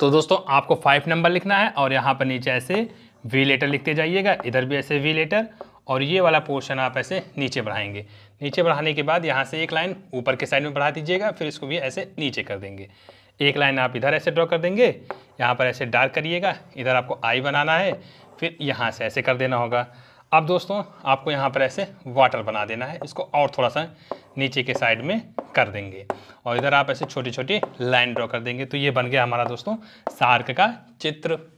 तो दोस्तों आपको फाइव नंबर लिखना है और यहाँ पर नीचे ऐसे वी लेटर लिखते जाइएगा इधर भी ऐसे वी लेटर और ये वाला पोर्शन आप ऐसे नीचे बढ़ाएंगे नीचे बढ़ाने के बाद यहाँ से एक लाइन ऊपर के साइड में बढ़ा दीजिएगा फिर इसको भी ऐसे नीचे कर देंगे एक लाइन आप इधर ऐसे ड्रॉ कर देंगे यहाँ पर ऐसे डार्क करिएगा इधर आपको आई बनाना है फिर यहाँ से ऐसे कर देना होगा अब दोस्तों आपको यहाँ पर ऐसे वाटर बना देना है इसको और थोड़ा सा नीचे के साइड में कर देंगे और इधर आप ऐसे छोटी छोटी लाइन ड्रॉ कर देंगे तो ये बन गया हमारा दोस्तों सार्क का चित्र